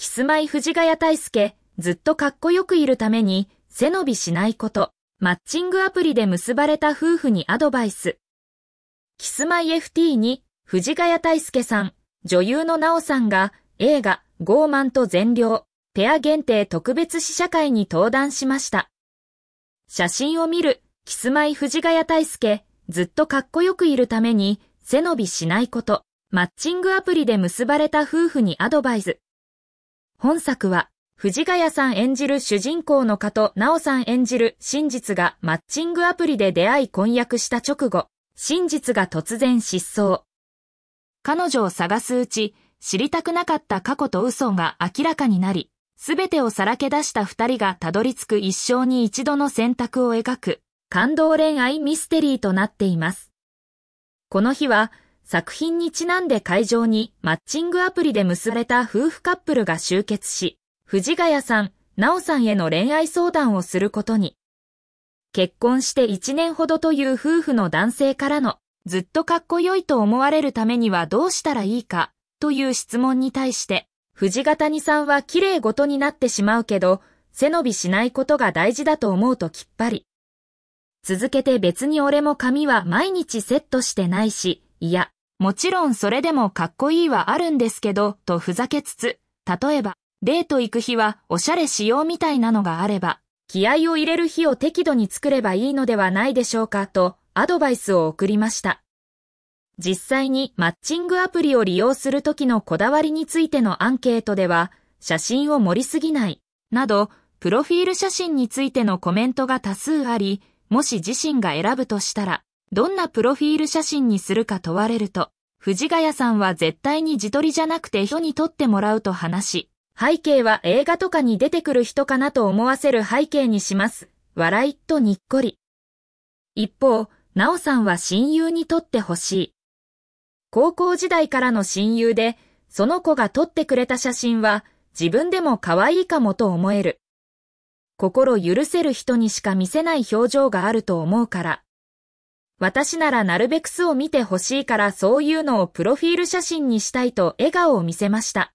キスマイ藤ヶ谷大輔、ずっとかっこよくいるために、背伸びしないこと、マッチングアプリで結ばれた夫婦にアドバイス。キスマイ FT に、藤ヶ谷大輔さん、女優の奈緒さんが、映画、傲慢と善良、ペア限定特別試写会に登壇しました。写真を見る、キスマイ藤ヶ谷大輔、ずっとかっこよくいるために、背伸びしないこと、マッチングアプリで結ばれた夫婦にアドバイス。本作は、藤ヶ谷さん演じる主人公の加藤直さん演じる真実がマッチングアプリで出会い婚約した直後、真実が突然失踪。彼女を探すうち、知りたくなかった過去と嘘が明らかになり、すべてをさらけ出した二人がたどり着く一生に一度の選択を描く、感動恋愛ミステリーとなっています。この日は、作品にちなんで会場にマッチングアプリで結ばれた夫婦カップルが集結し、藤ヶ谷さん、奈緒さんへの恋愛相談をすることに。結婚して1年ほどという夫婦の男性からの、ずっとかっこよいと思われるためにはどうしたらいいか、という質問に対して、藤ヶ谷さんは綺麗ごとになってしまうけど、背伸びしないことが大事だと思うときっぱり。続けて別に俺も髪は毎日セットしてないし、いや、もちろんそれでもかっこいいはあるんですけど、とふざけつつ、例えば、デート行く日はおしゃれしようみたいなのがあれば、気合を入れる日を適度に作ればいいのではないでしょうか、とアドバイスを送りました。実際にマッチングアプリを利用するときのこだわりについてのアンケートでは、写真を盛りすぎない、など、プロフィール写真についてのコメントが多数あり、もし自身が選ぶとしたら、どんなプロフィール写真にするか問われると、藤ヶ谷さんは絶対に自撮りじゃなくて人に撮ってもらうと話し、背景は映画とかに出てくる人かなと思わせる背景にします。笑いとにっこり。一方、なおさんは親友に撮ってほしい。高校時代からの親友で、その子が撮ってくれた写真は自分でも可愛いかもと思える。心許せる人にしか見せない表情があると思うから。私ならなるべく巣を見てほしいからそういうのをプロフィール写真にしたいと笑顔を見せました。